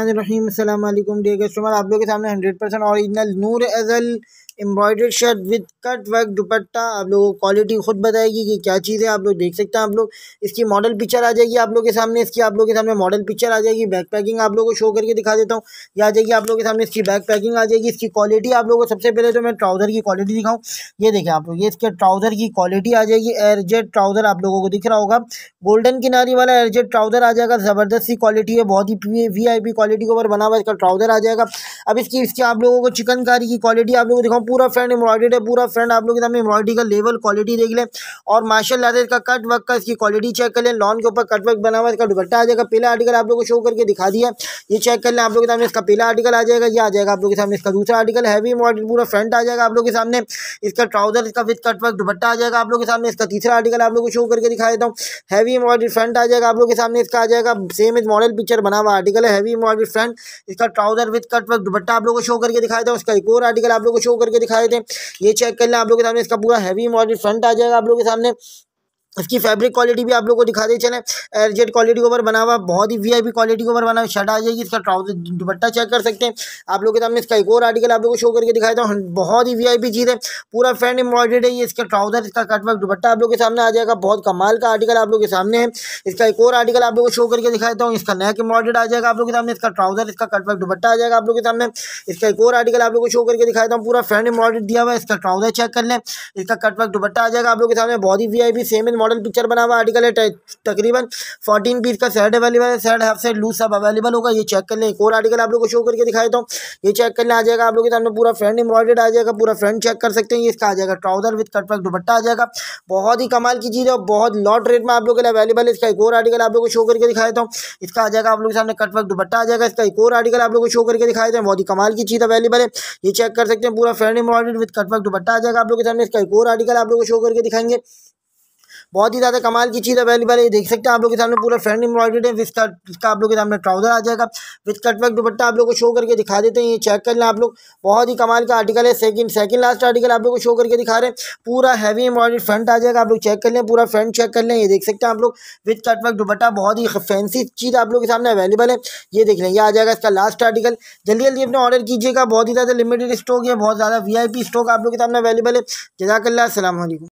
रहीम अल्लाम dear customer आप लोगों के सामने हंड्रेड परसेंट और नूर एजल embroidered shirt with cut work dupatta आप लोगों को क्वालिटी खुद बताएगी कि क्या चीज़ है आप लोग देख सकते हैं आप लोग इसकी मॉडल पिक्चर आ जाएगी आप लोगों के सामने इसकी आप लोग के सामने मॉडल पिक्चर आ जाएगी बैक पैकिंग आप लोगों को शो करके दिखा देता हूँ या आ जाएगी आप लोग के सामने इसकी बैक पैकिंग आ जाएगी इसकी क्वालिटी आप लोगों को सबसे पहले तो मैं ट्राउज़र की क्वालिटी दिखाऊँ ये देखें आप लोग ये इसके ट्राउज़र की क्वालिटी आ जाएगी एयरजेट ट्राउज़र आप लोगों को दिख रहा होगा गोल्डन किनारी वाला एयरजेट ट्राउज़र आ जाएगा ज़बरदस्त सी क्वालिटी है बहुत ही वी क्वालिटी के ऊपर बना हुआ इसका ट्राउज़र आ जाएगा अब इसकी इसकी आप लोगों को चिकनकारी की क्वालिटी आप लोगों को दिखाऊँ पूरा फ्रेंड एम्ब्रॉयडेड है पूरा फ्रेंड आप लोग एकदम एम्ब्रॉयडरी का लेवल क्वालिटी देख लें और मार्शल लादर का कट वर्क का इसकी क्वालिटी चेक कर लें लॉन के ऊपर कट वर्क बना हुआ इसका दुपट्टा आ जाएगा पहला आर्टिकल आप लोग को शो करके दिखा दिया ये चेक कर लें आप लोग के सामने इसका पहला आर्टिकल आ जाएगा ये आ जाएगा आप लोग के सामने इसका दूसरा आर्टिकल हैवी एम्ब्रॉयडरी पूरा फ्रंट आ जाएगा आप लोग के सामने इसका ट्राउजर इसका विद कट वर्क दुपट्टा आ जाएगा आप लोग के सामने इसका तीसरा आर्टिकल आप लोग को शो करके दिखा देता हूँ हैवी एम्ब्रॉयडरी फ्रंट आ जाएगा आप लोग के सामने इसका आ जाएगा सेम इस मॉडल पिक्चर बना हुआ आर्टिकल है हैवी एम्ब्रॉयडरी फ्रंट इसका trouser with cut work dupatta आप लोग को शो करके दिखा देता हूँ उसका एक और आर्टिकल आप लोग को शो करके करके दिखा देते हैं ये चेक कर लें आप लोग के सामने इसका पूरा हैवी मॉडल फ्रंट आ जाएगा आप लोग के सामने इसकी फैब्रिक क्वालिटी भी आप लोग को दिखा दी चले एयरजेट क्वालिटी के ऊपर बना हुआ बहुत ही वीआईपी क्वालिटी के ऊपर बना हुआ शर्ट आ जाएगी इसका ट्राउजर दुपट्टा चेक कर सकते हैं आप लोग के सामने इसका एक और आर्टिकल आप लोग को शो करके दिखाया था बहुत ही वीआईपी चीज़ है पूरा फैंड एम्ब्रॉयडेड है ये इसका ट्राउजर इसका कटवर्क दुपट्टा आप लोग के सामने आ जाएगा बहुत कमाल का आर्टिकल आप लोग के सामने है इसका एक और आर्टिकल आप लोग को शो करके दिखाता हूँ इसका नेक एम्ब्रॉयडेड आ जाएगा आप लोग के सामने इसका ट्राउजर इसका कटवर्क दुपट्टा आ जाएगा आप लोग के सामने इसका एक और आर्टिकल आप लोग को शो करके दिखाता हूँ पूरा फैंड एम्ब्रॉयडेड दिया हुआ है इसका ट्राउजर चेक कर लें इसका कटवर्क दुपट्टा आ जाएगा आप लोग के सामने बहुत ही वी सेम मॉडल पिक्चर बना हुआ आर्टिकल है तकरीबन फोर्टीन पीस का सेट अवेलेबल है सेट हाफ सेट लूज सब अवेलेबल होगा ये चेक कर लें एक और आर्टिकल आप लोग को शो करके दिखाई हूँ ये चेक कर लें आ जाएगा आप लोग के सामने पूरा फ्रंट एम्ब्रॉयडेड आ जाएगा पूरा फ्रंट चेक कर सकते हैं इसका आ जाएगा ट्राउजर विद कटपैक दुपट्टा आ जाएगा बहुत ही कमाल की चीज़ है बहुत लॉट रेट में आप लोग के लिए अवेलेबल है इसका एक और आर्टिकल आप लोग को शो करके दिखाई हूँ इसका आ जाएगा आप लोग के सामने कटपैक दुपट्टा आ जाएगा इसका एक और आर्टिकल आप लोग को शो करके दिखाई हैं बहुत ही कमाल की चीज़ अवेलेबल है ये चेक कर सकते हैं पूरा फ्रंट एम्ब्रॉयडेड विद कटपैक दुपट्टा आ जाएगा आप लोग के सामने इसका एक और आर्टिकल आप लोग को शो करके दिखाएंगे बहुत ही ज़्यादा कमाल की चीज़ अवेलेबल है देख सकते हैं आप लोग के सामने पूरा फ्रंट एम्ब्रॉयडेड है विस्का इसका आप लोग के सामने ट्राउजर आ जाएगा विद कटवर्क दुपट्टा आप लोग को शो करके दिखा देते हैं ये चेक कर लें आप लोग बहुत ही कमाल का आर्टिकल है सेकंड सेकंड लास्ट आर्टिकल आप लोग को शो करके दिखा रहे हैं पूरा हैवी एम्ब्रॉयडेड फ्रंट आ जाएगा आप लोग चेक कर लें पूरा फ्रंट चेक कर लें ये देख सकते हैं आप लोग विथ कटवर्क दुपट्टा बहुत ही फैंसी चीज़ आप लोग के सामने अवेलेबल है ये देख लें यह आ जाएगा इसका लास्ट आर्टिकल जल्दी जल्दी अपने ऑर्डर कीजिएगा बहुत ही ज़्यादा लिमिटेड स्टॉक है बहुत ज़्यादा वी स्टॉक आप लोग के सामने अवेलेबल है जजाकल्ला असल